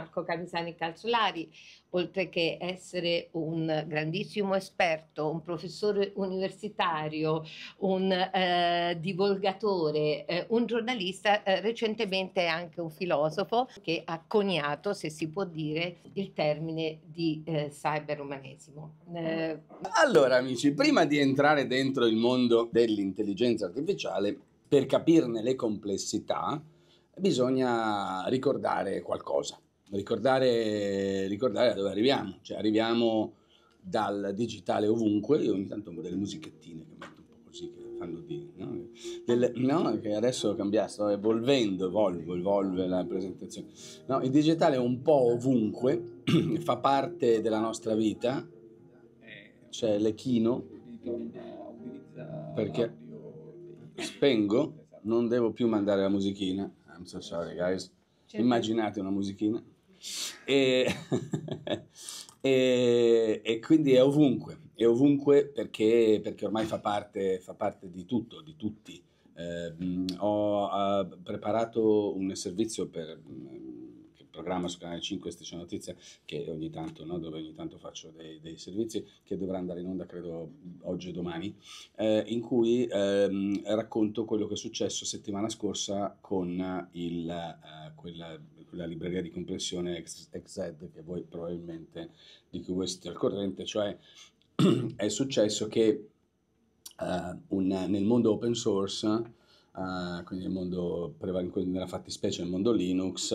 Marco Camisani Calzolari, oltre che essere un grandissimo esperto, un professore universitario, un eh, divulgatore, eh, un giornalista, eh, recentemente anche un filosofo che ha coniato, se si può dire, il termine di eh, cyberumanesimo. Eh, allora amici, prima di entrare dentro il mondo dell'intelligenza artificiale, per capirne le complessità, bisogna ricordare qualcosa ricordare, ricordare da dove arriviamo, cioè arriviamo dal digitale ovunque, io ogni tanto ho delle musichettine che metto un po' così, che fanno di... No? Delle, no che adesso cambia, sto evolvendo, evolvo, evolve la presentazione. No, il digitale è un po' ovunque, fa parte della nostra vita, c'è l'echino, perché spengo, non devo più mandare la musichina, I'm so sorry guys, certo. immaginate una musichina e, e, e, quindi è ovunque, è ovunque perché, perché ormai fa parte, fa parte, di tutto, di tutti. Eh, ho eh, preparato un servizio per il programma su Canale 5 Stessa Notizia che ogni tanto, no, dove ogni tanto faccio dei, dei, servizi che dovrà andare in onda credo oggi o domani eh, in cui ehm, racconto quello che è successo settimana scorsa con il, eh, quel la libreria di compressione XZ che voi probabilmente di cui voi siete al corrente, cioè è successo che uh, un, nel mondo open source Uh, quindi nel mondo, nella fattispecie nel mondo Linux,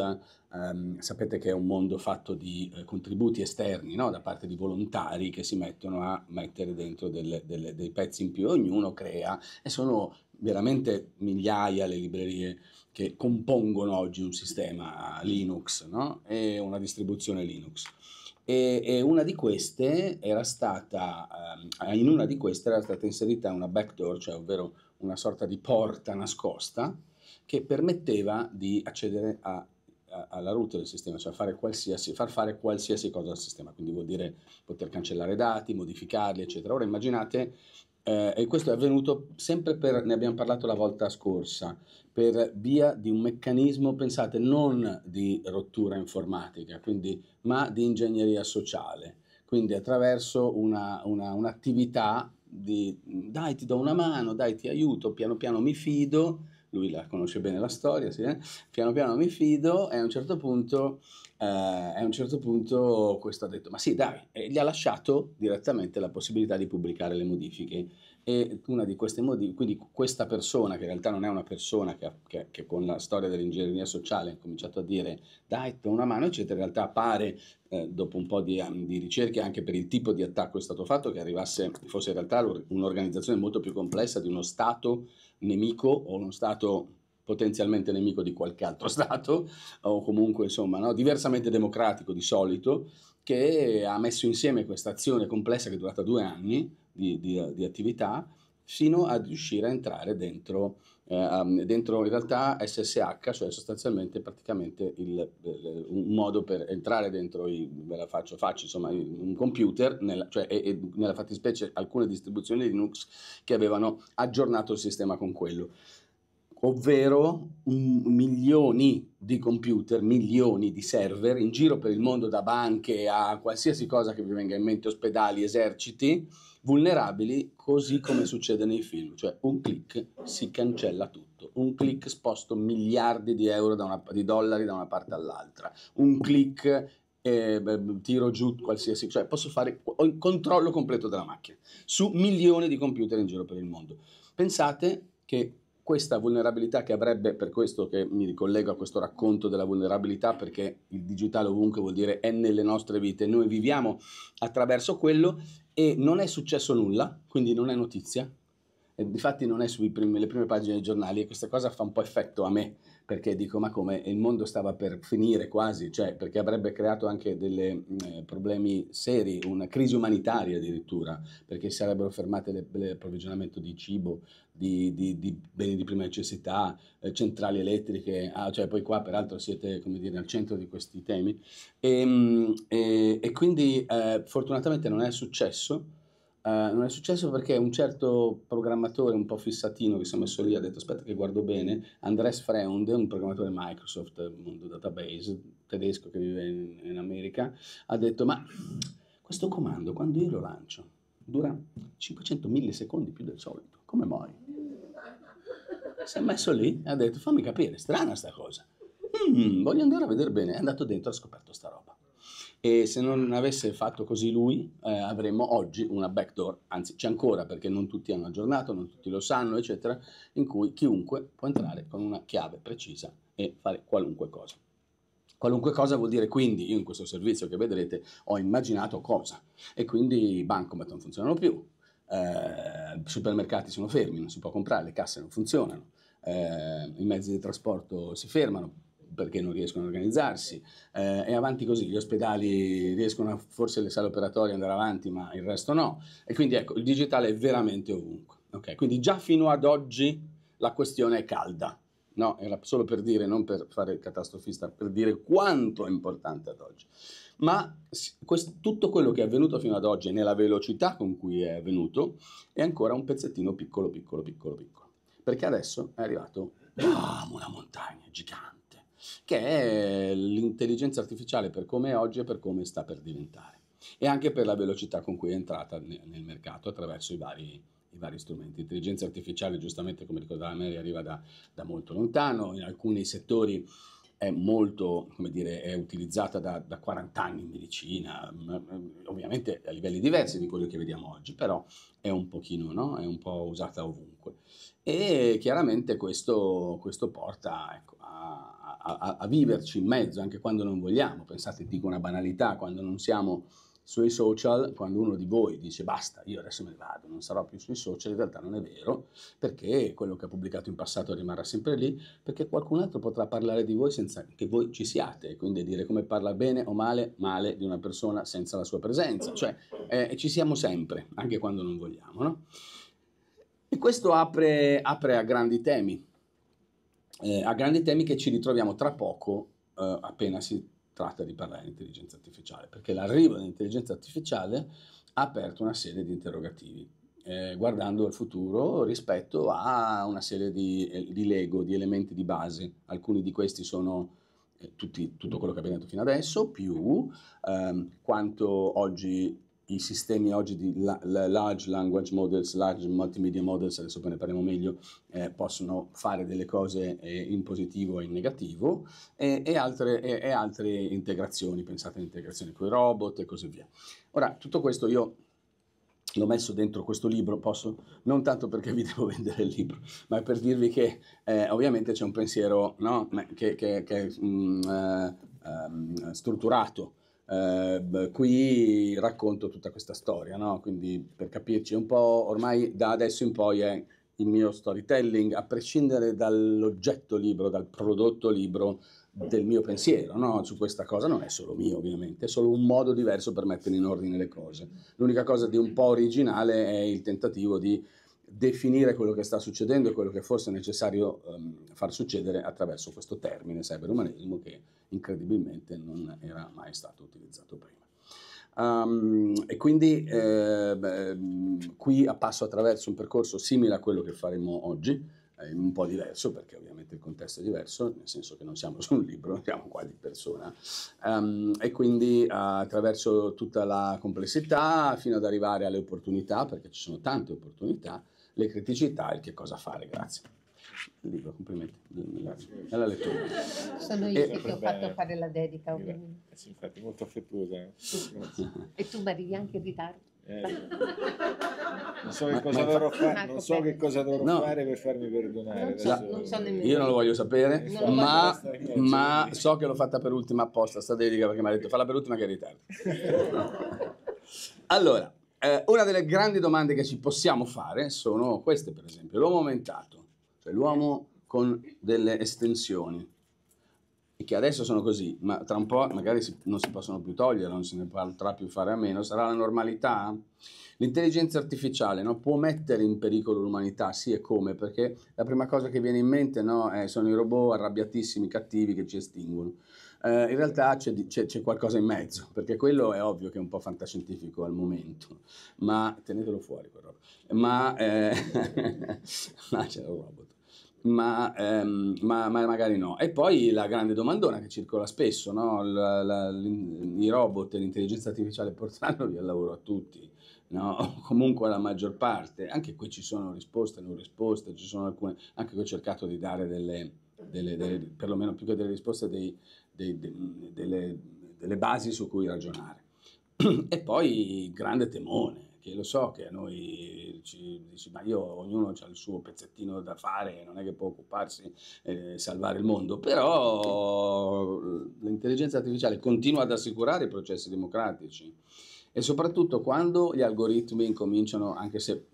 um, sapete che è un mondo fatto di eh, contributi esterni no? da parte di volontari che si mettono a mettere dentro delle, delle, dei pezzi in più, ognuno crea e sono veramente migliaia le librerie che compongono oggi un sistema Linux no? e una distribuzione Linux. E, e una stata, um, in una di queste era stata inserita una backdoor, cioè ovvero una sorta di porta nascosta che permetteva di accedere a, a, alla root del sistema, cioè fare far fare qualsiasi cosa al sistema, quindi vuol dire poter cancellare dati, modificarli, eccetera. Ora immaginate eh, e questo è avvenuto sempre per, ne abbiamo parlato la volta scorsa, per via di un meccanismo, pensate, non di rottura informatica, quindi, ma di ingegneria sociale, quindi attraverso una, una, un'attività di dai ti do una mano, dai ti aiuto, piano piano mi fido, lui la conosce bene la storia, sì, eh? piano piano mi fido e a un certo punto, eh, a un certo punto questo ha detto ma sì dai, e gli ha lasciato direttamente la possibilità di pubblicare le modifiche e una di queste motivi, quindi questa persona, che in realtà non è una persona che, che, che con la storia dell'ingegneria sociale ha cominciato a dire dai, do una mano, eccetera, in realtà pare, eh, dopo un po' di, um, di, ricerche anche per il tipo di attacco è stato fatto, che arrivasse, fosse in realtà un'organizzazione molto più complessa di uno Stato nemico o uno Stato potenzialmente nemico di qualche altro Stato, o comunque insomma no? diversamente democratico di solito, che ha messo insieme questa azione complessa che è durata due anni di, di, di attività fino a riuscire a entrare dentro, eh, dentro in realtà SSH, cioè sostanzialmente praticamente il, il, eh, un modo per entrare dentro, i, ve la faccio, faccio insomma, un computer, nella, cioè, e, e nella fattispecie alcune distribuzioni Linux che avevano aggiornato il sistema con quello ovvero milioni di computer, milioni di server in giro per il mondo da banche a qualsiasi cosa che vi venga in mente, ospedali, eserciti, vulnerabili così come succede nei film, cioè un clic si cancella tutto, un clic sposto miliardi di euro, una, di dollari da una parte all'altra, un clic eh, tiro giù qualsiasi, cioè posso fare il controllo completo della macchina su milioni di computer in giro per il mondo. Pensate che questa vulnerabilità che avrebbe, per questo che mi ricollego a questo racconto della vulnerabilità, perché il digitale ovunque vuol dire è nelle nostre vite, noi viviamo attraverso quello e non è successo nulla, quindi non è notizia, e difatti non è sulle prime pagine dei giornali e questa cosa fa un po' effetto a me, perché dico ma come il mondo stava per finire quasi, cioè perché avrebbe creato anche dei eh, problemi seri, una crisi umanitaria addirittura, perché sarebbero fermate l'approvvigionamento di cibo, di, di, di beni di prima necessità, eh, centrali elettriche, ah, cioè poi qua peraltro siete come dire, al centro di questi temi. E, ehm, e, e quindi eh, fortunatamente non è successo. Uh, non è successo perché un certo programmatore un po' fissatino che si è messo lì ha detto aspetta che guardo bene, Andres Freund, un programmatore Microsoft, eh, mondo database, tedesco che vive in, in America, ha detto ma questo comando quando io lo lancio dura 500 millisecondi più del solito, come mai? Eh, si è messo lì e ha detto fammi capire, strana sta cosa. Mm, voglio andare a vedere bene. È andato dentro e ha scoperto sta roba. E se non avesse fatto così lui, eh, avremmo oggi una backdoor, anzi c'è ancora perché non tutti hanno aggiornato, non tutti lo sanno, eccetera, in cui chiunque può entrare con una chiave precisa e fare qualunque cosa. Qualunque cosa vuol dire quindi, io in questo servizio che vedrete ho immaginato cosa e quindi i bancomat non funzionano più, eh, i eh, supermercati sono fermi, non si può comprare, le casse non funzionano, eh, i mezzi di trasporto si fermano perché non riescono a organizzarsi, eh, è avanti così, gli ospedali riescono a, forse le sale operatorie ad andare avanti, ma il resto no. E quindi ecco, il digitale è veramente ovunque. Okay? Quindi già fino ad oggi la questione è calda. No, era solo per dire, non per fare il catastrofista, per dire quanto è importante ad oggi. Ma questo, tutto quello che è avvenuto fino ad oggi, nella velocità con cui è avvenuto, è ancora un pezzettino piccolo, piccolo, piccolo, piccolo. Perché adesso è arrivato ah, una montagna gigante, che è l'intelligenza artificiale per come è oggi e per come sta per diventare. E anche per la velocità con cui è entrata nel mercato attraverso i vari, i vari strumenti. L'intelligenza artificiale, giustamente come ricordava Mary, arriva da, da molto lontano, in alcuni settori è molto, come dire, è utilizzata da, da 40 anni in medicina, mm, mm, ovviamente a livelli diversi di quelli che vediamo oggi, però è un pochino, no? È un po' usata ovunque. E chiaramente questo, questo porta ecco, a, a, a, viverci in mezzo anche quando non vogliamo. Pensate, dico una banalità, quando non siamo sui social, quando uno di voi dice basta, io adesso me ne vado, non sarò più sui social, in realtà non è vero, perché quello che ha pubblicato in passato rimarrà sempre lì, perché qualcun altro potrà parlare di voi senza che voi ci siate, quindi dire come parla bene o male, male di una persona senza la sua presenza, cioè eh, ci siamo sempre, anche quando non vogliamo. No? E questo apre, apre, a grandi temi, eh, a grandi temi che ci ritroviamo tra poco, eh, appena si tratta di parlare di intelligenza artificiale, perché l'arrivo dell'intelligenza artificiale ha aperto una serie di interrogativi, eh, guardando al futuro rispetto a una serie di, eh, di, lego, di elementi di base. Alcuni di questi sono eh, tutti, tutto quello che abbiamo detto fino adesso, più ehm, quanto oggi i sistemi oggi di la, la large language models, large multimedia models, adesso poi ne parliamo meglio, eh, possono fare delle cose eh, in positivo e in negativo, e, e, altre, e, e altre, integrazioni, pensate all'integrazione con i robot e così via. Ora, tutto questo io l'ho messo dentro questo libro, posso? Non tanto perché vi devo vendere il libro, ma per dirvi che eh, ovviamente c'è un pensiero no? che, che, che mh, mm, eh, ehm, strutturato, Ehm, qui racconto tutta questa storia, no? quindi per capirci un po', ormai da adesso in poi è il mio storytelling, a prescindere dall'oggetto libro, dal prodotto libro, del mio pensiero no? su questa cosa, non è solo mio ovviamente, è solo un modo diverso per mettere in ordine le cose. L'unica cosa di un po' originale è il tentativo di definire quello che sta succedendo e quello che forse è necessario um, far succedere attraverso questo termine cyberumanesimo che incredibilmente non era mai stato utilizzato prima. Um, e quindi eh, beh, ehm, qui passo attraverso un percorso simile a quello che faremo oggi, eh, un po' diverso perché ovviamente il contesto è diverso, nel senso che non siamo su un libro, siamo qua di persona, um, e quindi uh, attraverso tutta la complessità fino ad arrivare alle opportunità, perché ci sono tante opportunità, le criticità e che cosa fare. Grazie. Il libro, complimenti. Nella lettura. Sono io eh, che ho fatto fare la dedica, ovviamente. Sì, infatti, molto affettuosa. Eh. e tu, Maria, anche in ritardo? Eh, non so, che cosa, ma, dovrò, ma, fa- non so che cosa dovrò no. fare per farmi perdonare. Non so, non so io non lo voglio sapere, non ma, voglio ma so che l'ho fatta per ultima apposta, sta dedica perché mi ha detto falla per ultima che è in ritardo. allora, eh, una delle grandi domande che ci possiamo fare sono queste, per esempio, l'uomo aumentato, cioè l'uomo con delle estensioni, che adesso sono così, ma tra un po' magari si, non si possono più togliere, non se ne potrà più fare a meno, sarà la normalità? L'intelligenza artificiale no, può mettere in pericolo l'umanità, sì e come, perché la prima cosa che viene in mente no, è, eh, sono i robot arrabbiatissimi, cattivi che ci estinguono eh, in realtà c'è, c'è, c'è, qualcosa in mezzo, perché quello è ovvio che è un po' fantascientifico al momento, ma tenetelo fuori quel robot, ma, eh, no, c'è un robot. Ma, ehm, ma, ma, magari no. E poi la grande domandona che circola spesso, no? la, la, i robot e l'intelligenza artificiale porteranno via il lavoro a tutti, no? comunque alla maggior parte. Anche qui ci sono risposte, non risposte, ci sono alcune, anche qui ho cercato di dare delle, delle, delle perlomeno più che delle risposte, dei, dei, de, delle, delle, basi su cui ragionare. E poi il grande temone, che lo so che a noi ci dici, ma io, ognuno ha il suo pezzettino da fare, non è che può occuparsi e eh, salvare il mondo, però eh, l'intelligenza artificiale continua ad assicurare i processi democratici e soprattutto quando gli algoritmi incominciano, anche se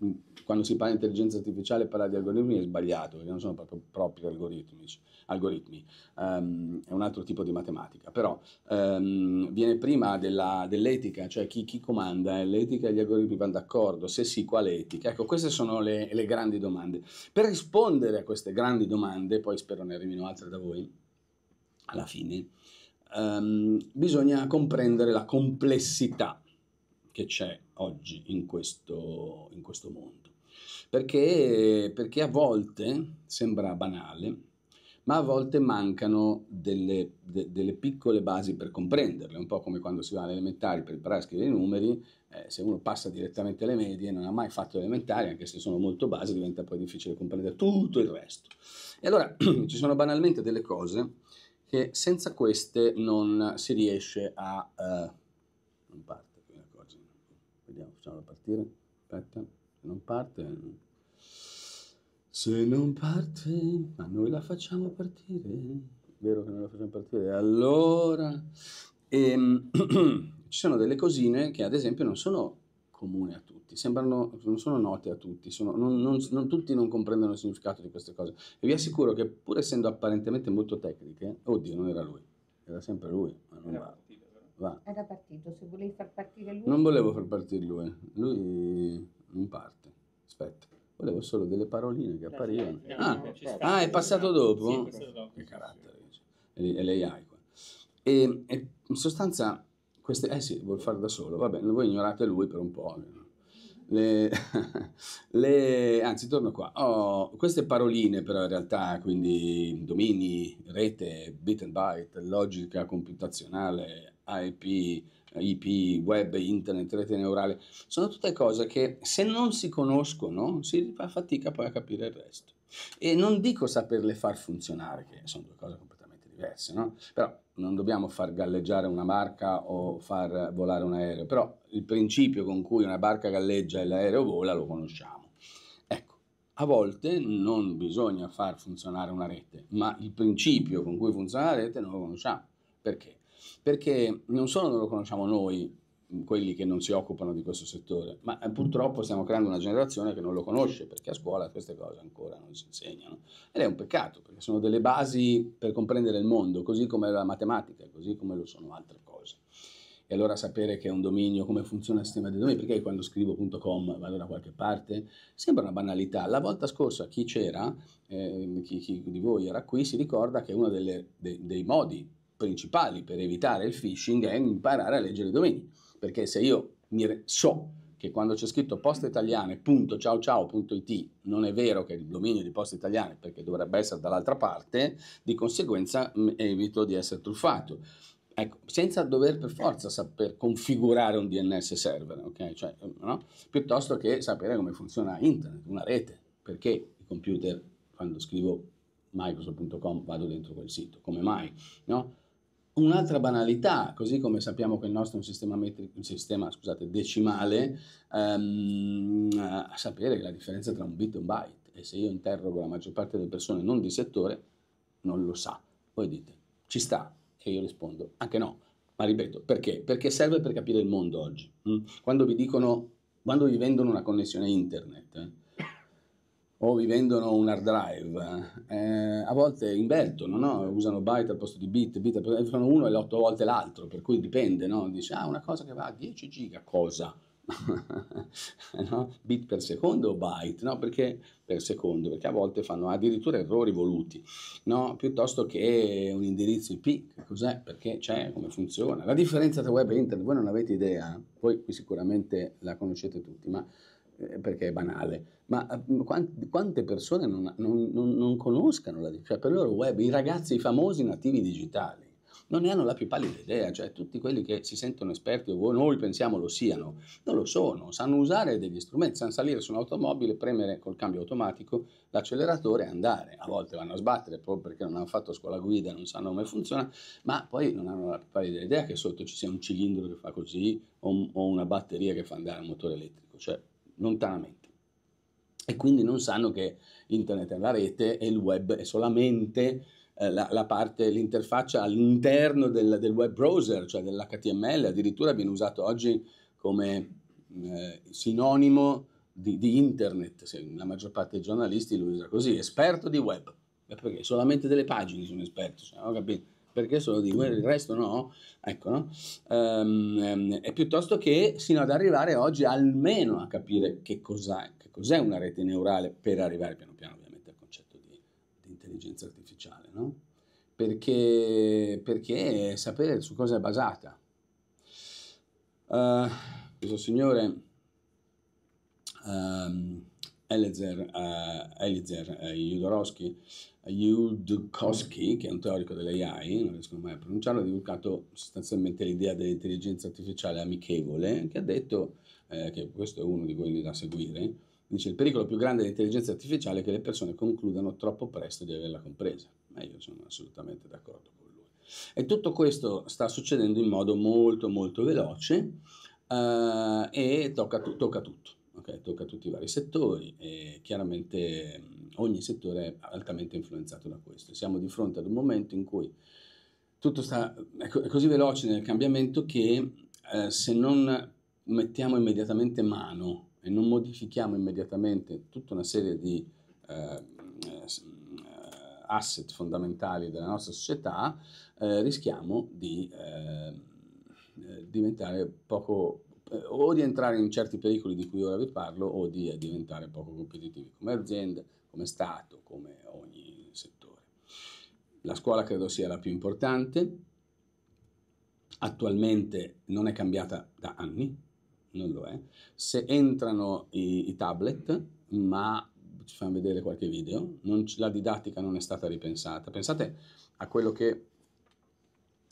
quando si parla di intelligenza artificiale parlare di algoritmi è sbagliato, perché non sono proprio propri algoritmi, um, è un altro tipo di matematica, però um, viene prima dell'etica, cioè chi, chi comanda, eh, l'etica e gli algoritmi vanno d'accordo, se sì quale etica? Ecco, queste sono le, le grandi domande. Per rispondere a queste grandi domande, poi spero ne arrivino altre da voi, alla fine, um, bisogna comprendere la complessità che c'è oggi in questo, in questo mondo. Perché, perché a volte sembra banale, ma a volte mancano delle, de, delle, piccole basi per comprenderle, un po' come quando si va alle elementari per imparare a scrivere i numeri, eh, se uno passa direttamente alle medie e non ha mai fatto elementari, anche se sono molto basi, diventa poi difficile comprendere tutto il resto. E allora ci sono banalmente delle cose che senza queste non si riesce a... Eh, non parte, facciamola partire, aspetta, se non parte, se non parte, ma noi la facciamo partire, vero che noi la facciamo partire, allora, ehm, ci sono delle cosine che ad esempio non sono comune a tutti, sembrano, non sono note a tutti, sono, non, non, non, tutti non comprendono il significato di queste cose. E vi assicuro che pur essendo apparentemente molto tecniche, oddio, non era lui, era sempre lui, ma non era. vale. Va. Era partito, se volevi far partire lui. Non volevo far partire lui, lui non parte. Aspetta, volevo solo delle paroline che apparivano. Ah, ah è passato dopo? Che carattere, è l'AI E, e in sostanza, queste, eh sì, vuol fare da solo, va vabbè, voi ignorate lui per un po'. Le, le, anzi, torno qua. Oh, queste paroline, però, in realtà, quindi domini, rete, bit and byte, logica computazionale, IP, IP, web, internet, rete neurale, sono tutte cose che se non si conoscono si fa fatica poi a capire il resto. E non dico saperle far funzionare, che sono due cose completamente diverse, no? Però non dobbiamo far galleggiare una barca o far volare un aereo, però il principio con cui una barca galleggia e l'aereo vola lo conosciamo. Ecco, a volte non bisogna far funzionare una rete, ma il principio con cui funziona la rete non lo conosciamo, perché perché non solo non lo conosciamo noi, mm, quelli che non si occupano di questo settore, ma eh, purtroppo stiamo creando una generazione che non lo conosce perché a scuola queste cose ancora non si insegnano ed è un peccato perché sono delle basi per comprendere il mondo, così come la matematica, così come lo sono altre cose. E allora sapere che è un dominio, come funziona il sistema di domini, perché io quando scrivo.com vado da qualche parte, sembra una banalità. La volta scorsa chi c'era, eh, chi, chi, di voi era qui, si ricorda che uno delle, de, dei modi principali per evitare il phishing è imparare a leggere i domini, perché se io so che quando c'è scritto postaitaliane.ciaociao.it non è vero che è il dominio di Poste Italiane perché dovrebbe essere dall'altra parte, di conseguenza mm, evito di essere truffato. Ecco, senza dover per forza saper configurare un DNS server, okay? cioè, mm, no? piuttosto che sapere come funziona internet, una rete, perché il computer, quando scrivo microsoft.com, vado dentro quel sito, come mai? No? Un'altra banalità, così come sappiamo che il nostro è un sistema, metrico, un sistema scusate, decimale, ehm, a sapere che la differenza tra un bit e un byte, e se io interrogo la maggior parte delle persone non di settore, non lo sa. Voi dite, ci sta? E io rispondo, anche no. Ma ripeto, perché? Perché serve per capire il mondo oggi. Mm? Quando vi dicono, quando vi vendono una connessione internet, eh, o vi vendono un hard drive, eh? eh, a volte invertono, no? usano byte al posto di bit, bit al posto eh, di uno e otto volte l'altro, per cui dipende, no? dice ah una cosa che va a 10 giga, cosa? no? Bit per secondo o byte? No, perché per secondo, perché a volte fanno addirittura errori voluti, no? piuttosto che un indirizzo IP, cos'è, perché c'è, come funziona. La differenza tra web e internet, voi non avete idea, voi qui sicuramente la conoscete tutti, ma eh, perché è banale, ma mm, quante persone non, non, non, non conoscano la cioè per loro web, i ragazzi, i famosi nativi digitali, non ne hanno la più pallida idea, cioè tutti quelli che si sentono esperti o noi pensiamo lo siano, non lo sono, sanno usare degli strumenti, sanno salire su un'automobile, premere col cambio automatico l'acceleratore e andare, a volte vanno a sbattere proprio perché non hanno fatto scuola guida, non sanno come funziona, ma poi non hanno la più pallida idea che sotto ci sia un cilindro che fa così o, o una batteria che fa andare un motore elettrico, cioè lontanamente. E quindi non sanno che internet è la rete e il web è solamente eh, la, la, parte, l'interfaccia all'interno del, del, web browser, cioè dell'HTML, addirittura viene usato oggi come eh, sinonimo di, di, internet, la maggior parte dei giornalisti lo usa così, esperto di web, perché solamente delle pagine sono esperto, cioè, ho capito? perché solo guerra, il resto no, ecco, no? Um, ehm, e ehm, piuttosto che sino ad arrivare oggi almeno a capire che cos'è, che cos'è una rete neurale per arrivare piano piano ovviamente al concetto di, di intelligenza artificiale, no? Perché, perché sapere su cosa è basata. Uh, questo signore... Um, Eliezer, uh, Eliezer uh, eh, Yudkowsky, eh, che è un teorico dell'AI, non riesco mai a pronunciarlo, ha divulgato sostanzialmente l'idea dell'intelligenza artificiale amichevole, che ha detto, eh, che questo è uno di quelli da seguire, dice il pericolo più grande dell'intelligenza artificiale è che le persone concludano troppo presto di averla compresa. Ma io sono assolutamente d'accordo con lui. E tutto questo sta succedendo in modo molto molto veloce eh, e tocca, tocca tutto okay? tocca tutti i vari settori e chiaramente ogni settore è altamente influenzato da questo. Siamo di fronte ad un momento in cui tutto sta, ecco, è così veloce nel cambiamento che eh, se non mettiamo immediatamente mano e non modifichiamo immediatamente tutta una serie di eh, eh asset fondamentali della nostra società, eh, rischiamo di eh, eh diventare poco eh, o di entrare in certi pericoli di cui ora vi parlo o di eh, diventare poco competitivi come azienda, come Stato, come ogni settore. La scuola credo sia la più importante, attualmente non è cambiata da anni, non lo è. Se entrano i, i tablet, ma ci fanno vedere qualche video, non, la didattica non è stata ripensata. Pensate a quello che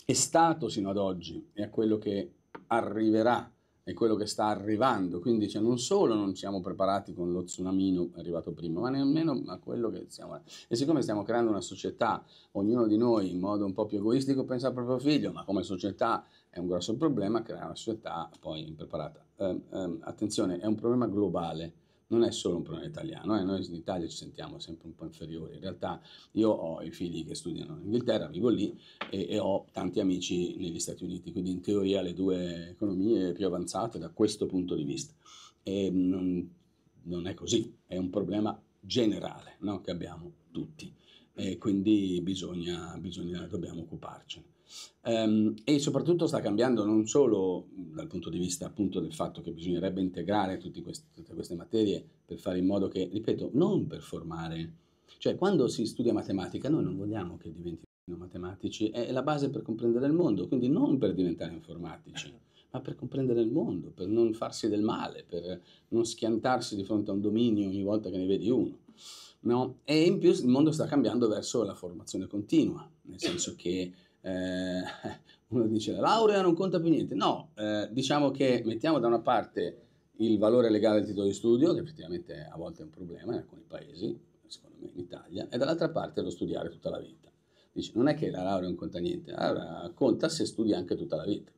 è stato sino ad oggi e a quello che arriverà è quello che sta arrivando, quindi cioè, non solo non siamo preparati con lo tsunamino arrivato prima, ma nemmeno a quello che siamo. E siccome stiamo creando una società, ognuno di noi in modo un po' più egoistico pensa al proprio figlio, ma come società è un grosso problema creare una società poi impreparata. Eh, eh, attenzione, è un problema globale non è solo un problema italiano, eh? noi in Italia ci sentiamo sempre un po' inferiori, in realtà io ho i figli che studiano in Inghilterra, vivo lì e, e ho tanti amici negli Stati Uniti, quindi in teoria le due economie più avanzate da questo punto di vista. E non, non è così, è un problema generale no? che abbiamo tutti e quindi bisogna, bisogna, dobbiamo occuparcene. Ehm, e soprattutto sta cambiando non solo dal punto di vista appunto del fatto che bisognerebbe integrare questi, tutte queste materie per fare in modo che, ripeto, non per performare. Cioè quando si studia matematica noi non vogliamo che diventino matematici, è la base per comprendere il mondo, quindi non per diventare informatici, eh. ma per comprendere il mondo, per non farsi del male, per non schiantarsi di fronte a un dominio ogni volta che ne vedi uno. No? E in più il mondo sta cambiando verso la formazione continua, nel senso che eh, uno dice la laurea non conta più niente, no, eh, diciamo che mettiamo da una parte il valore legale del titolo di studio, che effettivamente a volte è un problema in alcuni paesi, secondo me in Italia, e dall'altra parte lo studiare tutta la vita. Dice, non è che la laurea non conta niente, la laurea conta se studi anche tutta la vita.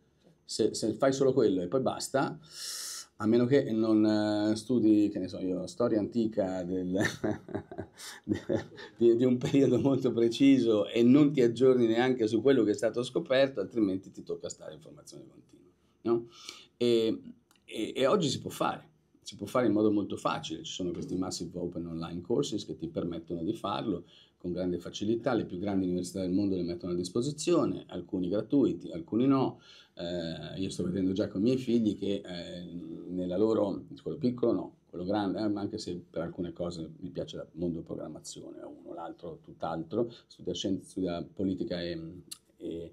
Se, se fai solo quello e poi basta, a meno che non eh, studi, che ne so io, storia antica del, di, di, un periodo molto preciso e non ti aggiorni neanche su quello che è stato scoperto, altrimenti ti tocca stare in formazione continua. No? E, e, e oggi si può fare, si può fare in modo molto facile, ci sono questi massive open online courses che ti permettono di farlo, con grande facilità, le più grandi università del mondo le mettono a disposizione, alcuni gratuiti, alcuni no. Eh, io sto vedendo già con i miei figli che eh, nella loro, quello piccolo no, quello grande, eh, anche se per alcune cose mi piace il mondo programmazione, uno, l'altro, tutt'altro, studia, scienza, studia politica e, e,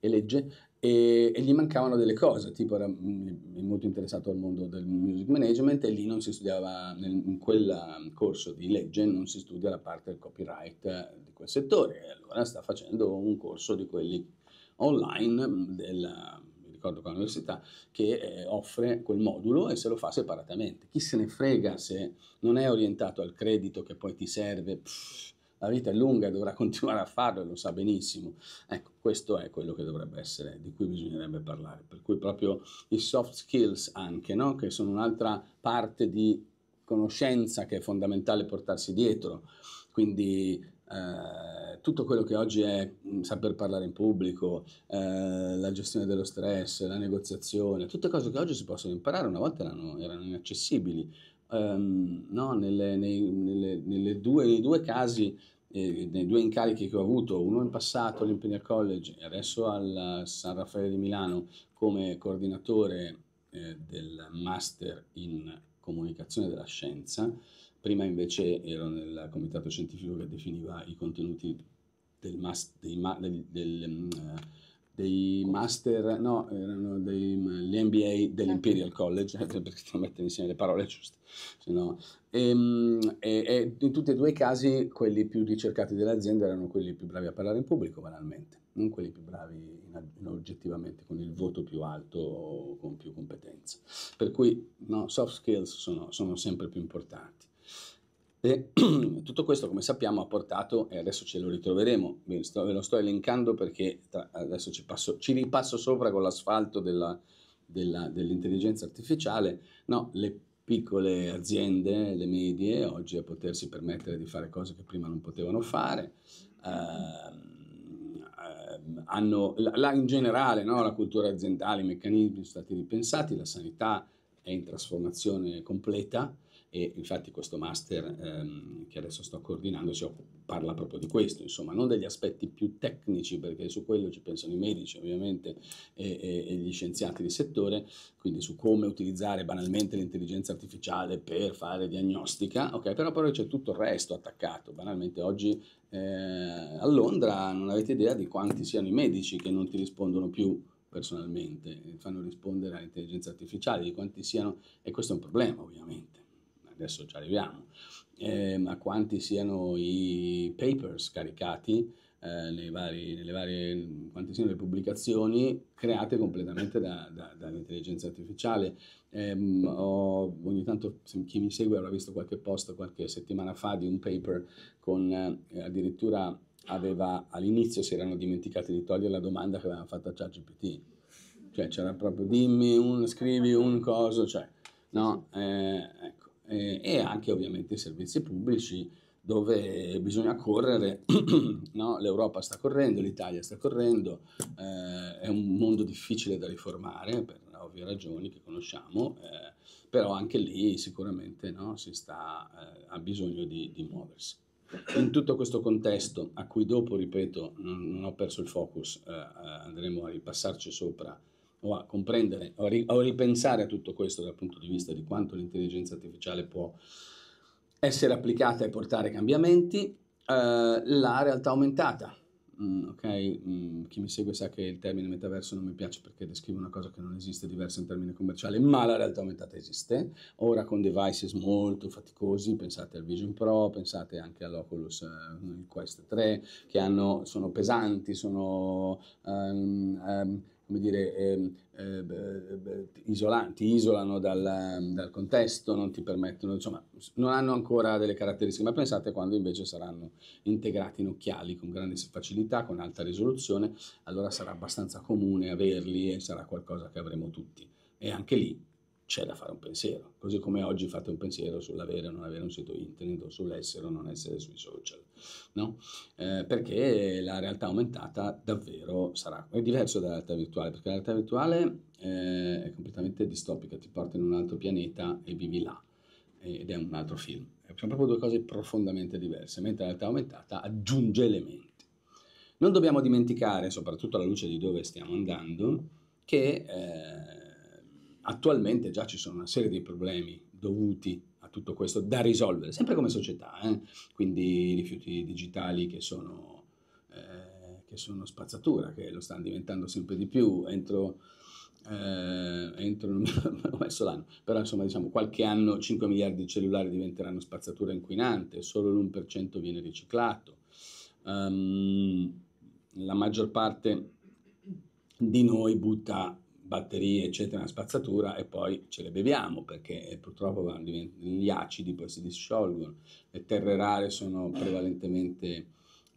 e legge, e, e, gli mancavano delle cose, tipo era mm, molto interessato al mondo del music management e lì non si studiava, nel, in quel mm, corso di legge non si studia la parte del copyright eh, di quel settore, e allora sta facendo un corso di quelli online mm, della, mi ricordo qua l'università, che eh, offre quel modulo e se lo fa separatamente. Chi se ne frega se non è orientato al credito che poi ti serve? Pff, la vita è lunga e dovrà continuare a farlo e lo sa benissimo. Ecco, questo è quello che dovrebbe essere, di cui bisognerebbe parlare. Per cui proprio i soft skills anche, no? che sono un'altra parte di conoscenza che è fondamentale portarsi dietro. Quindi eh, tutto quello che oggi è mm, saper parlare in pubblico, eh, la gestione dello stress, la negoziazione, tutte cose che oggi si possono imparare, una volta erano, erano inaccessibili ehm, no, nelle, nei, nelle, nelle due, nei due casi, eh, nei due incarichi che ho avuto, uno in passato all'Imperial College e adesso al San Raffaele di Milano come coordinatore eh, del Master in Comunicazione della Scienza, prima invece ero nel comitato scientifico che definiva i contenuti del, mas, dei, del, del, del mm, eh, dei master, no, erano degli MBA dell'Imperial College, perché sto mettendo insieme le parole giuste, no. e, ehm, e, e, in tutti e due i casi quelli più ricercati dell'azienda erano quelli più bravi a parlare in pubblico, banalmente, non quelli più bravi in, oggettivamente, con il voto più alto o con più competenze. Per cui no, soft skills sono, sono sempre più importanti. E tutto questo, come sappiamo, ha portato, e adesso ce lo ritroveremo, ve lo sto elencando perché tra, adesso ci, passo, ci, ripasso sopra con l'asfalto della, della, dell'intelligenza artificiale, no, le piccole aziende, le medie, oggi a potersi permettere di fare cose che prima non potevano fare, eh, hanno, la, in generale no, la cultura aziendale, i meccanismi sono stati ripensati, la sanità è in trasformazione completa, e infatti questo master ehm, che adesso sto coordinando occupa, parla proprio di questo, insomma, non degli aspetti più tecnici, perché su quello ci pensano i medici ovviamente e, e, e gli scienziati di settore, quindi su come utilizzare banalmente l'intelligenza artificiale per fare diagnostica, ok, però però c'è tutto il resto attaccato, banalmente oggi eh, a Londra non avete idea di quanti siano i medici che non ti rispondono più personalmente, fanno rispondere all'intelligenza artificiale, di quanti siano, e questo è un problema ovviamente adesso ci arriviamo, eh, a quanti siano i paper scaricati, eh, nei vari, nelle varie, quante siano le pubblicazioni create completamente da, da, dall'intelligenza artificiale. Eh, ho, ogni tanto chi mi segue avrà visto qualche post qualche settimana fa di un paper con eh, addirittura aveva, all'inizio si erano dimenticati di togliere la domanda che avevano fatto a ChatGPT cioè c'era proprio dimmi un, scrivi un coso, cioè, no, eh, eh, e anche ovviamente i servizi pubblici dove bisogna correre, no? l'Europa sta correndo, l'Italia sta correndo, eh, è un mondo difficile da riformare per ovvie ragioni che conosciamo, eh, però anche lì sicuramente no? si sta, eh, ha bisogno di, di, muoversi. In tutto questo contesto, a cui dopo, ripeto, non, non ho perso il focus, eh, eh, andremo a ripassarci sopra o a comprendere o a, ripensare a tutto questo dal punto di vista di quanto l'intelligenza artificiale può essere applicata e portare cambiamenti, eh, la realtà aumentata. Mm, okay? mm, chi mi segue sa che il termine metaverso non mi piace perché descrive una cosa che non esiste, diversa in termini commerciali, ma la realtà aumentata esiste. Ora con devices molto faticosi, pensate al Vision Pro, pensate anche all'Oculus eh, Quest 3, che hanno, sono pesanti, sono... Um, um, come dire, ehm, eh, eh, isolanti, isolano dal, dal, contesto, non ti permettono, insomma, non hanno ancora delle caratteristiche, ma pensate quando invece saranno integrati in occhiali con grande facilità, con alta risoluzione, allora sarà abbastanza comune averli e sarà qualcosa che avremo tutti. E anche lì c'è da fare un pensiero, così come oggi fate un pensiero sull'avere o non avere un sito internet o sull'essere o non essere sui social, no? eh, perché la realtà aumentata davvero sarà, è diverso dalla realtà virtuale, perché la realtà virtuale eh, è completamente distopica, ti porta in un altro pianeta e vivi là, ed è un altro film, eh, sono proprio due cose profondamente diverse, mentre la realtà aumentata aggiunge elementi. Non dobbiamo dimenticare, soprattutto alla luce di dove stiamo andando, che... Eh, attualmente già ci sono una serie di problemi dovuti a tutto questo da risolvere, sempre come società, eh? quindi i rifiuti digitali che sono, eh, che sono, spazzatura, che lo stanno diventando sempre di più, entro, eh, entro non ho messo l'anno, però insomma diciamo qualche anno 5 miliardi di cellulari diventeranno spazzatura inquinante, solo l'1% viene riciclato, um, la maggior parte di noi butta batterie, eccetera, una spazzatura e poi ce le beviamo perché eh, purtroppo gli acidi poi si disciolgono, le terre rare sono prevalentemente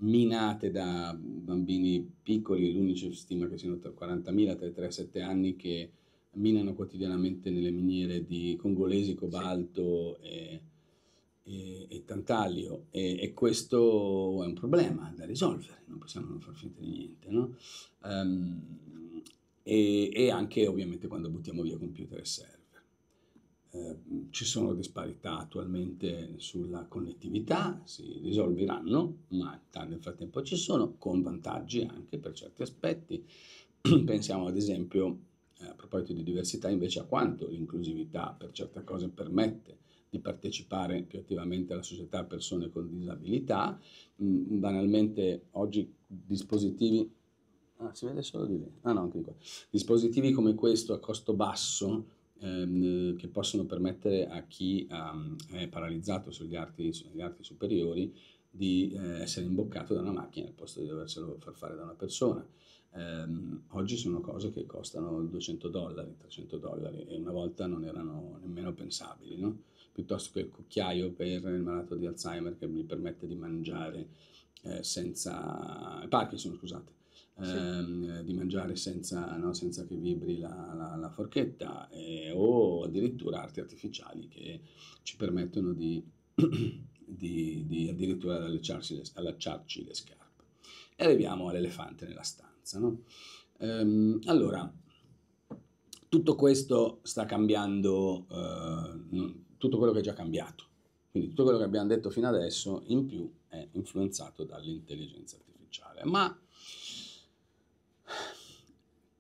minate da bambini piccoli, l'UNICEF stima che siano 40.000 tra 40.000 e 7 anni che minano quotidianamente nelle miniere di congolesi, cobalto sì. e, e, e, tantalio e, e, questo è un problema da risolvere, non possiamo non far finta di niente. No? Um, e, e anche ovviamente quando buttiamo via computer e server. Eh, ci sono disparità attualmente sulla connettività, si risolveranno, ma nel frattempo ci sono, con vantaggi anche per certi aspetti. Pensiamo ad esempio, a proposito di diversità, invece a quanto l'inclusività per certe cose permette di partecipare più attivamente alla società persone con disabilità. Mm, banalmente oggi dispositivi ah, si vede solo di lì, ah no, anche di qua. Dispositivi come questo a costo basso ehm, eh, che possono permettere a chi um, è paralizzato sugli arti, sugli arti superiori di eh, essere imboccato da una macchina al posto di doverselo far fare da una persona. Um, oggi sono cose che costano 200 dollari, 300 dollari e una volta non erano nemmeno pensabili, no? piuttosto che il cucchiaio per il malato di Alzheimer che mi permette di mangiare eh, senza... Parkinson, scusate, ehm, sì. di mangiare senza, no, senza, che vibri la, la, la forchetta eh, o addirittura arti artificiali che ci permettono di, di, di addirittura allacciarci le, allacciarci le, scarpe. E arriviamo all'elefante nella stanza. No? Ehm, allora, tutto questo sta cambiando, eh, tutto quello che è già cambiato. Quindi tutto quello che abbiamo detto fino adesso in più è influenzato dall'intelligenza artificiale. Ma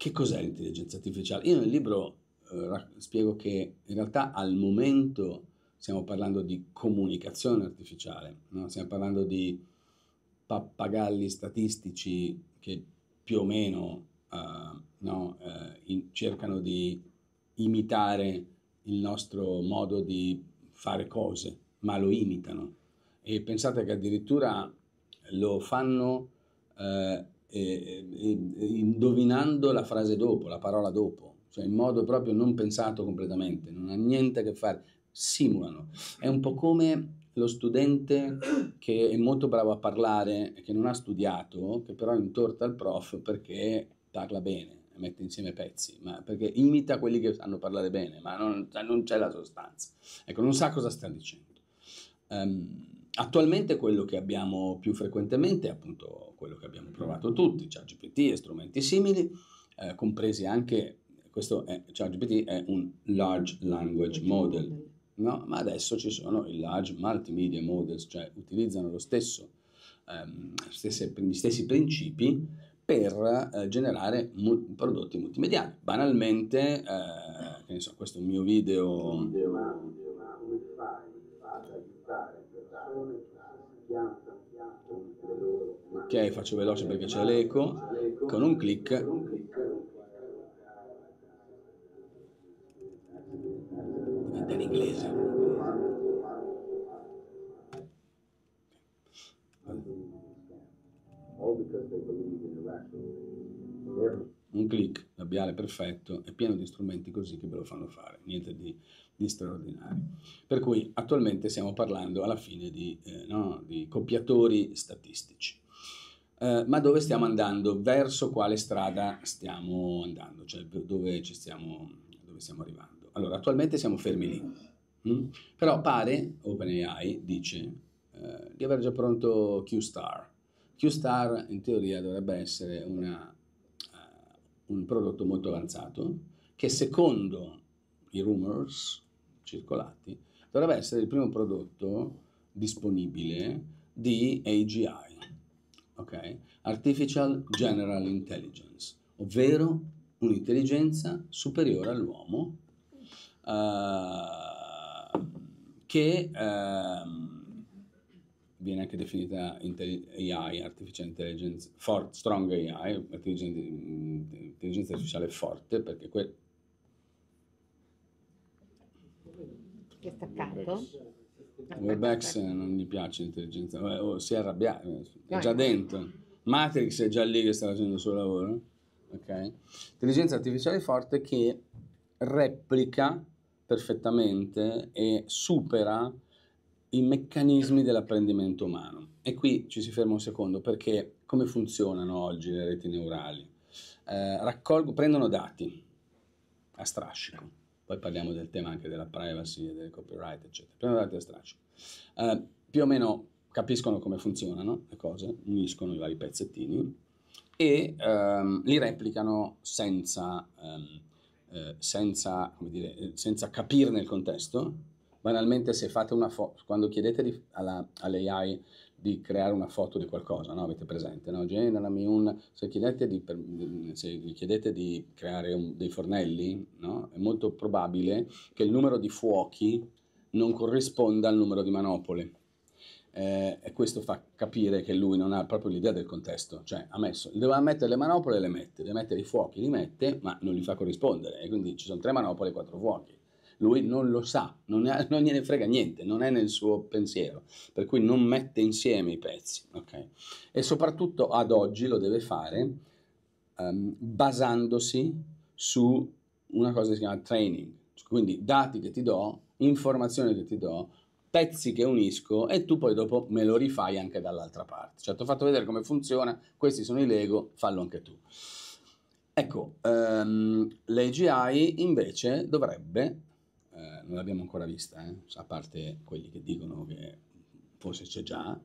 che cos'è l'intelligenza artificiale? Io nel libro eh, spiego che in realtà al momento stiamo parlando di comunicazione artificiale, no? stiamo parlando di pappagalli statistici che più o meno uh, no, uh, in, cercano di imitare il nostro modo di fare cose, ma lo imitano. E pensate che addirittura lo fanno eh, eh, eh, indovinando la frase dopo, la parola dopo, cioè in modo proprio non pensato completamente, non ha niente a che fare, simulano. È un po' come lo studente che è molto bravo a parlare, che non ha studiato, che però intorta il prof perché parla bene mette insieme pezzi, ma perché imita quelli che sanno parlare bene, ma non, cioè non c'è la sostanza. Ecco, non sa cosa sta dicendo. Um, Attualmente quello che abbiamo più frequentemente è appunto quello che abbiamo provato tutti, ChatGPT e strumenti simili, eh, compresi anche, questo è, ChatGPT è un Large Language Model, no? ma adesso ci sono i Large Multimedia Models, cioè utilizzano lo stesso, ehm, stesse, gli stessi principi per eh, generare mu- prodotti multimediali. Banalmente, eh, so, questo è un mio video ok faccio veloce perché c'è l'eco con un clic diventa in inglese un clic labiale perfetto è pieno di strumenti così che ve lo fanno fare niente di gli straordinari. Per cui attualmente stiamo parlando alla fine di, eh, no, di copiatori statistici. Eh, ma dove stiamo andando? Verso quale strada stiamo andando? Cioè dove, ci stiamo, dove stiamo arrivando? Allora, attualmente siamo fermi lì. Mm? Però pare, OpenAI dice, eh, di aver già pronto QStar. QStar in teoria dovrebbe essere una, uh, un prodotto molto avanzato che secondo i rumors circolati, dovrebbe essere il primo prodotto disponibile di AGI, okay? Artificial General Intelligence, ovvero un'intelligenza superiore all'uomo uh, che uh, viene anche definita AI, Artificial Intelligence, for, Strong AI, intelligenza artificiale forte, perché que- che è staccato. Webex non gli piace l'intelligenza, eh, oh, si è arrabbiato, eh, è già dentro. Matrix è già lì che sta facendo il suo lavoro. Okay. Intelligenza artificiale forte che replica perfettamente e supera i meccanismi dell'apprendimento umano. E qui ci si ferma un secondo perché come funzionano oggi le reti neurali? Eh, raccolgo, prendono dati a strascico poi parliamo del tema anche della privacy e del copyright, eccetera. Prima della straccia. Uh, eh, più o meno capiscono come funzionano le cose, uniscono i vari pezzettini e um, li replicano senza, um, eh, senza, come dire, senza capirne il contesto. Banalmente, se fate una foto, quando chiedete alla, all'AI di creare una foto di qualcosa, no? avete presente? No? Generami un... Se, chiedete di, se vi chiedete di creare un, dei fornelli, no? è molto probabile che il numero di fuochi non corrisponda al numero di manopole. Eh, e questo fa capire che lui non ha proprio l'idea del contesto, cioè ha messo, doveva mettere le manopole, le mette, deve mettere i fuochi, li mette, ma non li fa corrispondere, e quindi ci sono tre manopole e quattro fuochi lui non lo sa, non, è, non, gliene frega niente, non è nel suo pensiero, per cui non mette insieme i pezzi, okay? E soprattutto ad oggi lo deve fare um, basandosi su una cosa che si chiama training, quindi dati che ti do, informazioni che ti do, pezzi che unisco e tu poi dopo me lo rifai anche dall'altra parte. Cioè ti ho fatto vedere come funziona, questi sono i Lego, fallo anche tu. Ecco, um, ehm, l'AGI invece dovrebbe eh, non l'abbiamo ancora vista, eh, a parte quelli che dicono che forse c'è già,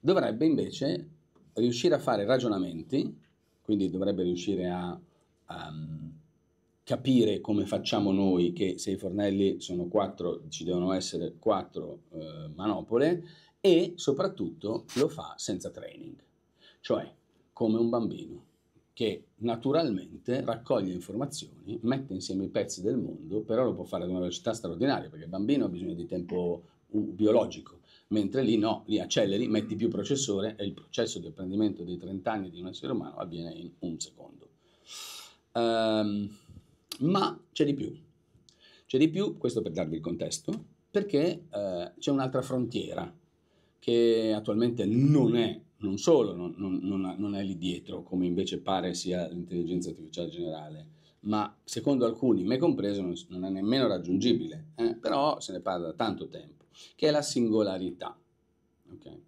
dovrebbe invece riuscire a fare ragionamenti, quindi dovrebbe riuscire a, a mm, capire come facciamo noi che se i fornelli sono quattro ci devono essere quattro eh, manopole e soprattutto lo fa senza training, cioè come un bambino che naturalmente raccoglie informazioni, mette insieme i pezzi del mondo, però lo può fare ad una velocità straordinaria, perché il bambino ha bisogno di tempo uh, biologico, mentre lì no, lì acceleri, metti più processore e il processo di apprendimento dei 30 anni di un essere umano avviene in un secondo. Um, ma c'è di più, c'è di più, questo per darvi il contesto, perché uh, c'è un'altra frontiera che attualmente non è non solo non, non, non, è lì dietro, come invece pare sia l'intelligenza artificiale generale, ma secondo alcuni, me compreso, non, non è nemmeno raggiungibile, eh? però se ne parla da tanto tempo, che è la singolarità. Okay?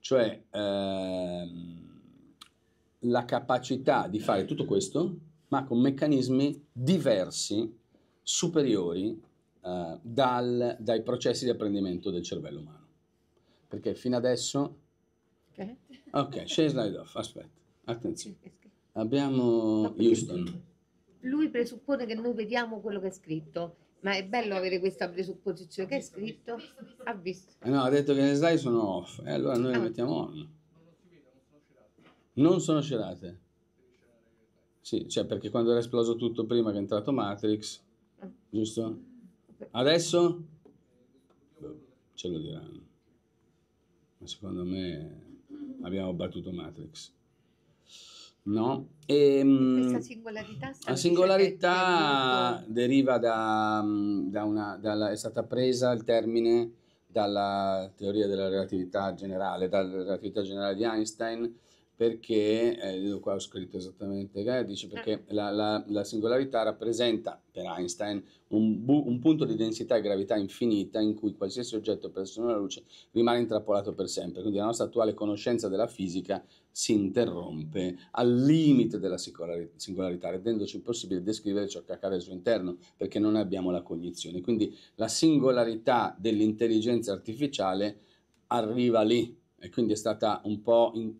Cioè ehm, la capacità di fare tutto questo, ma con meccanismi diversi, superiori eh, dal, dai processi di apprendimento del cervello umano. Perché fino adesso Ok, okay slide off, aspetta, attenzione. Abbiamo Houston. Lui presuppone che noi vediamo quello che è scritto, ma è bello avere questa presupposizione che è scritto, ha visto. Eh no, ha detto che le slide sono off, e eh, allora noi ah. le mettiamo on. Non sono celate. Sì, cioè perché quando era esploso tutto prima che è entrato Matrix, ah. giusto? Adesso boh, ce lo diranno. Ma secondo me abbiamo battuto Matrix. No? E, ehm, Questa singolarità, la singolarità deriva da, mm, da una, dalla, è stata presa il termine dalla teoria della relatività generale, dalla relatività generale di Einstein, perché, eh, qua ho scritto esattamente, eh, dice perché mm. la, la, la, singolarità rappresenta per Einstein un, bu, un, punto di densità e gravità infinita in cui qualsiasi oggetto perso la luce rimane intrappolato per sempre, quindi la nostra attuale conoscenza della fisica si interrompe al limite della singolarità, rendendoci impossibile descrivere ciò che accade al suo interno, perché non abbiamo la cognizione. Quindi la singolarità dell'intelligenza artificiale arriva lì, e quindi è stata un po'... In,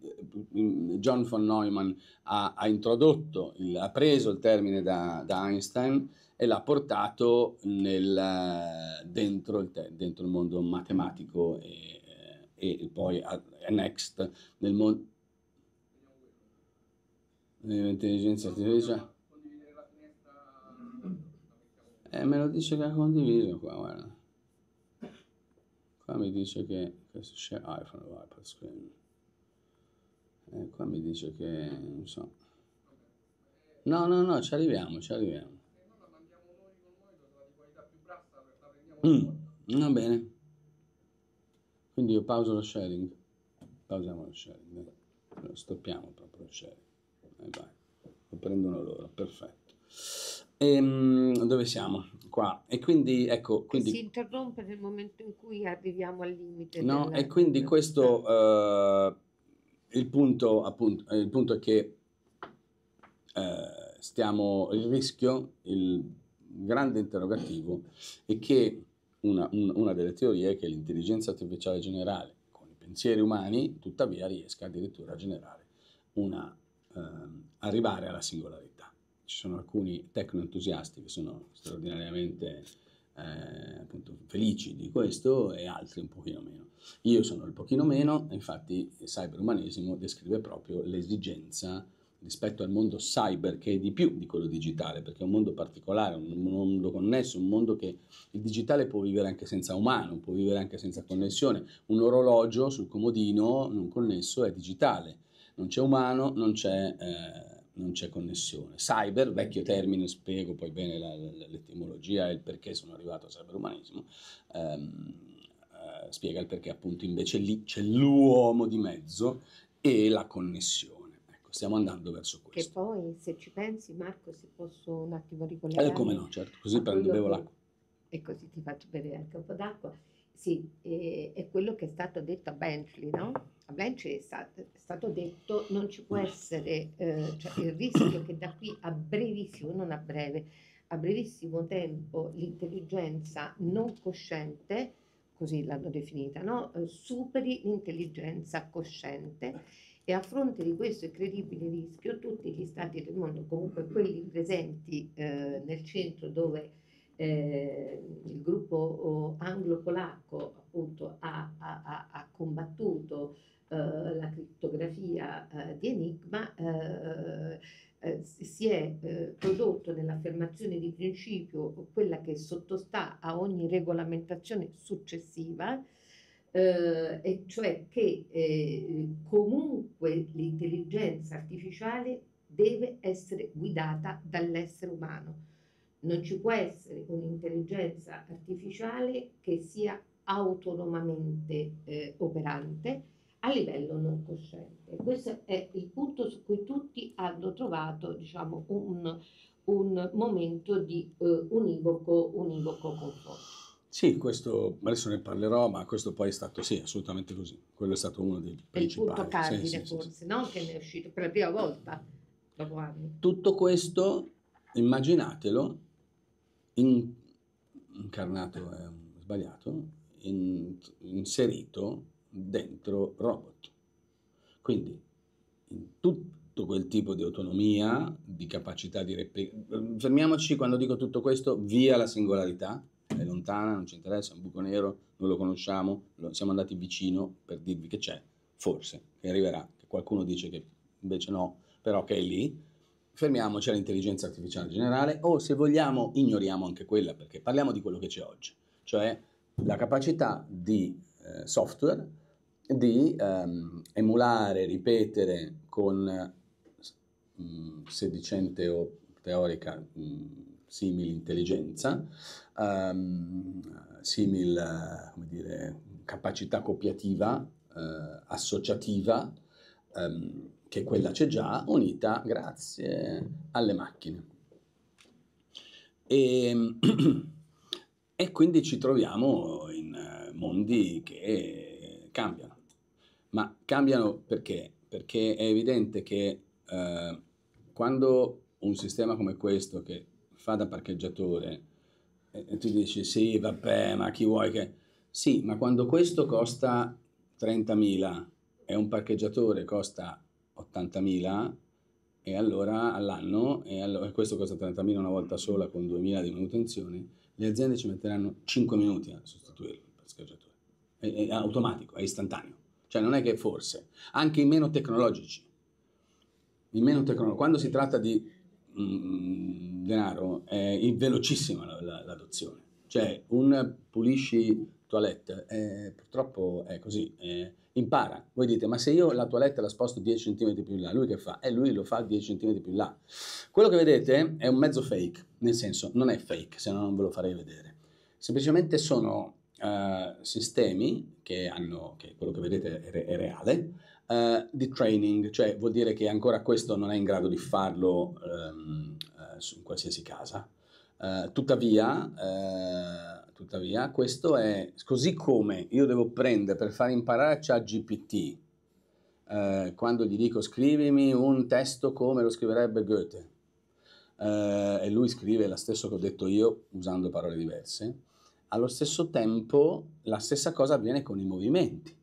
in, John von Neumann ha, ha introdotto, il, ha preso il termine da, da Einstein e l'ha portato nel, eh, dentro, il te, dentro, il mondo matematico e, eh, e poi a, a Next nel mondo... L'intelligenza artificiale? Eh, me lo dice che ha condiviso qua, guarda. Qua mi dice che questo share iPhone o iPad screen e eh, qua mi dice che non so no no no ci arriviamo ci arriviamo mm, va bene quindi io pauso lo sharing pausiamo lo sharing stoppiamo proprio lo sharing e eh, vai lo prendono loro perfetto Ehm, dove siamo? Qua. E quindi, ecco, quindi... si interrompe nel momento in cui arriviamo al limite. No, della... e quindi questo, uh, il, punto, appunto, eh, il punto è che uh, stiamo, il rischio, il grande interrogativo è che una, un, una delle teorie è che l'intelligenza artificiale generale con i pensieri umani tuttavia riesca addirittura a generare una, uh, arrivare alla singolarità ci sono alcuni tecno entusiasti che sono straordinariamente eh, appunto, felici di questo e altri un pochino meno. Io sono il pochino meno, infatti il cyberumanesimo descrive proprio l'esigenza rispetto al mondo cyber che è di più di quello digitale, perché è un mondo particolare, un mondo connesso, un mondo che il digitale può vivere anche senza umano, può vivere anche senza connessione. Un orologio sul comodino non connesso è digitale, non c'è umano, non c'è... Eh, non c'è connessione. Cyber, vecchio termine, spiego poi bene la, la, l'etimologia e il perché sono arrivato al cyberumanismo, ehm, eh, spiega il perché appunto invece lì c'è l'uomo di mezzo e la connessione. Ecco, stiamo andando verso questo. Che poi, se ci pensi Marco, se posso un attimo eh, ricollegare... Eh, come no, certo, così prendo, bevo l'acqua. E così ti faccio bere anche un po' d'acqua. Sì, eh, è quello che è stato detto a Bentley, no? a Blanche è stato, è stato detto non ci può mm. essere eh, cioè il rischio che da qui a brevissimo, non a breve, a brevissimo tempo l'intelligenza non cosciente, così l'hanno definita, no? Eh, superi l'intelligenza cosciente e a fronte di questo incredibile rischio tutti gli stati del mondo, comunque quelli presenti eh, nel centro dove eh, il gruppo eh, anglo-polacco appunto ha, ha, ha combattuto eh, la criptografia eh, di Enigma, eh, si è prodotto nell'affermazione di principio quella che sottostà a ogni regolamentazione successiva, eh, e cioè che eh, comunque l'intelligenza artificiale deve essere guidata dall'essere umano. Non ci può essere un'intelligenza artificiale che sia autonomamente eh, operante, a livello non cosciente. Questo è il punto su cui tutti hanno trovato diciamo, un, un momento di eh, univoco, univoco conforto. Sì, questo, adesso ne parlerò, ma questo poi è stato, sì, assolutamente così. Quello è stato uno dei principali. Il punto cardine sì, sì, forse, sì, no? Che ne è uscito per la prima volta dopo anni. Tutto questo, immaginatelo, in, incarnato, eh, sbagliato, in, inserito dentro robot. Quindi in tutto quel tipo di autonomia, di capacità di replica. Ehm, fermiamoci quando dico tutto questo, via la singolarità, è lontana, non ci interessa, è un buco nero, non lo conosciamo, lo, siamo andati vicino per dirvi che c'è, forse, che arriverà, che qualcuno dice che invece no, però che è lì. Fermiamoci all'intelligenza artificiale generale o se vogliamo ignoriamo anche quella perché parliamo di quello che c'è oggi, cioè la capacità di eh, software, di ehm, emulare, ripetere con mh, mm, sedicente o teorica mh, mm, ehm, simil intelligenza, simile simil dire, capacità copiativa, eh, associativa, ehm, che quella c'è già, unita grazie alle macchine. E, ehm, e quindi ci troviamo in mondi che cambiano. Ma cambiano perché? Perché è evidente che eh, quando un sistema come questo che fa da parcheggiatore eh, e tu dici sì vabbè ma chi vuoi che... Sì, ma quando questo costa 30.000 e un parcheggiatore costa 80.000 e allora all'anno, e, allora, e questo costa 30.000 una volta sola con 2.000 di manutenzione, le aziende ci metteranno 5 minuti a sostituirlo scoraggiatore. È, è automatico, è istantaneo. Cioè non è che forse, anche i meno tecnologici. I meno tecnologici. Quando si tratta di mh, mm, denaro è velocissima l'adozione. Cioè un pulisci toilette, eh, purtroppo è così, eh, impara. Voi dite, ma se io la toilette la sposto 10 cm più in là, lui che fa? E eh, lui lo fa 10 cm più in là. Quello che vedete è un mezzo fake, nel senso, non è fake, se no non ve lo farei vedere. Semplicemente sono uh, sistemi, che, hanno, che quello che vedete è, re- è reale, uh, di training, cioè vuol dire che ancora questo non è in grado di farlo um, in qualsiasi casa. tuttavia, tuttavia, questo è così come io devo prendere per far imparare a ChatGPT eh, quando gli dico scrivimi un testo come lo scriverebbe Goethe eh, e lui scrive la stessa che ho detto io usando parole diverse allo stesso tempo la stessa cosa avviene con i movimenti.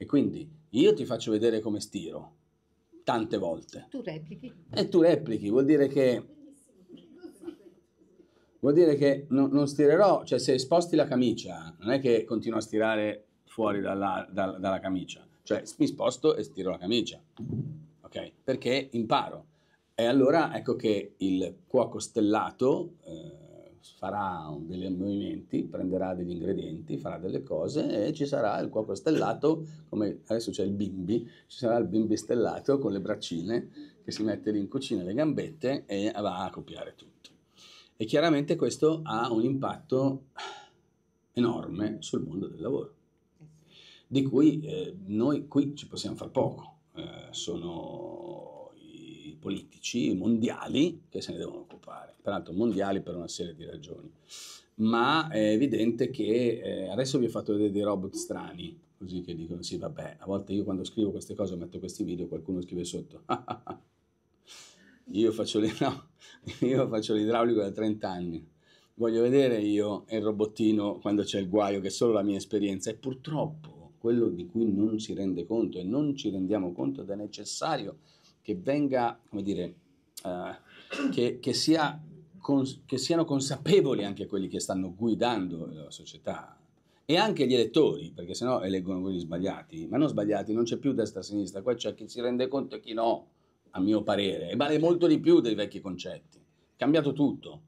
E quindi io ti faccio vedere come stiro, tante volte. Tu replichi. E tu replichi, vuol dire che... Vuol dire che no, non stirerò, cioè se sposti la camicia, non è che continuo a stirare fuori dalla, dalla, dalla camicia, cioè mi sposto e stiro la camicia, ok? Perché imparo. E allora ecco che il cuoco stellato... Eh, farà degli movimenti, prenderà degli ingredienti, farà delle cose e ci sarà il cuoco stellato, come adesso c'è il bimbi, ci sarà il bimbi stellato con le braccine che si mette lì in cucina, le gambette e va a copiare tutto. E chiaramente questo ha un impatto enorme sul mondo del lavoro, di cui eh, noi qui ci possiamo far poco. Eh, sono politici mondiali che se ne devono occupare, peraltro mondiali per una serie di ragioni. Ma è evidente che eh, adesso vi ho fatto vedere dei robot strani, così che dicono sì vabbè, a volte io quando scrivo queste cose metto questi video qualcuno scrive sotto. io, faccio no, io faccio l'idraulico da 30 anni voglio vedere io il robottino quando c'è il guaio, che è solo la mia esperienza. E purtroppo quello di cui non si rende conto e non ci rendiamo conto ed è necessario che venga, come dire, uh, che, che, sia cons- che siano consapevoli anche quelli che stanno guidando la società e anche gli elettori, perché sennò eleggono quelli sbagliati, ma non sbagliati, non c'è più destra-sinistra, qua c'è chi si rende conto e chi no, a mio parere, e vale molto di più dei vecchi concetti, cambiato tutto.